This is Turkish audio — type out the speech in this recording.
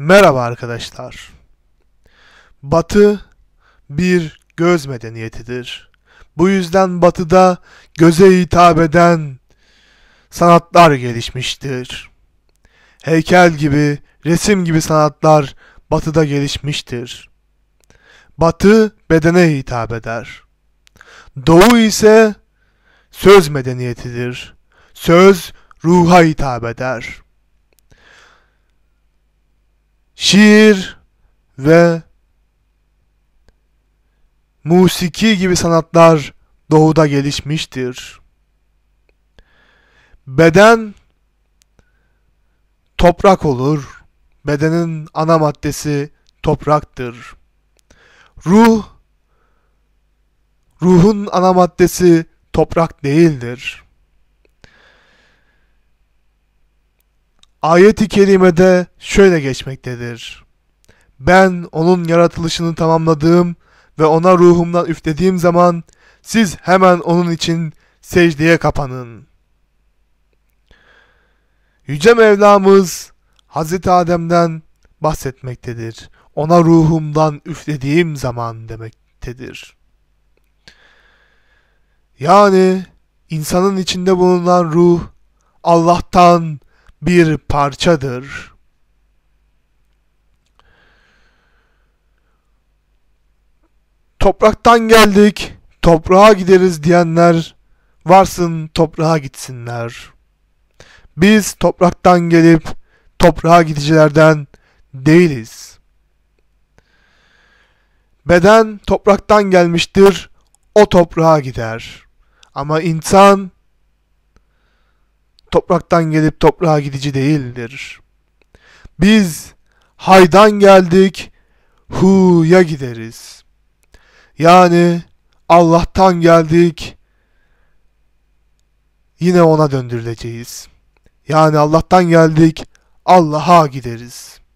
Merhaba arkadaşlar. Batı bir göz medeniyetidir. Bu yüzden batıda göze hitap eden sanatlar gelişmiştir. Heykel gibi, resim gibi sanatlar batıda gelişmiştir. Batı bedene hitap eder. Doğu ise söz medeniyetidir. Söz ruha hitap eder.'' şiir ve musiki gibi sanatlar doğuda gelişmiştir. Beden toprak olur. Bedenin ana maddesi topraktır. Ruh ruhun ana maddesi toprak değildir. ayet-i kerimede şöyle geçmektedir. Ben onun yaratılışını tamamladığım ve ona ruhumdan üflediğim zaman siz hemen onun için secdeye kapanın. Yüce Mevlamız Hazreti Adem'den bahsetmektedir. Ona ruhumdan üflediğim zaman demektedir. Yani insanın içinde bulunan ruh Allah'tan bir parçadır. Topraktan geldik, toprağa gideriz diyenler varsın toprağa gitsinler. Biz topraktan gelip toprağa gidicilerden değiliz. Beden topraktan gelmiştir, o toprağa gider. Ama insan topraktan gelip toprağa gidici değildir. Biz haydan geldik, hu'ya gideriz. Yani Allah'tan geldik, yine ona döndürüleceğiz. Yani Allah'tan geldik, Allah'a gideriz.''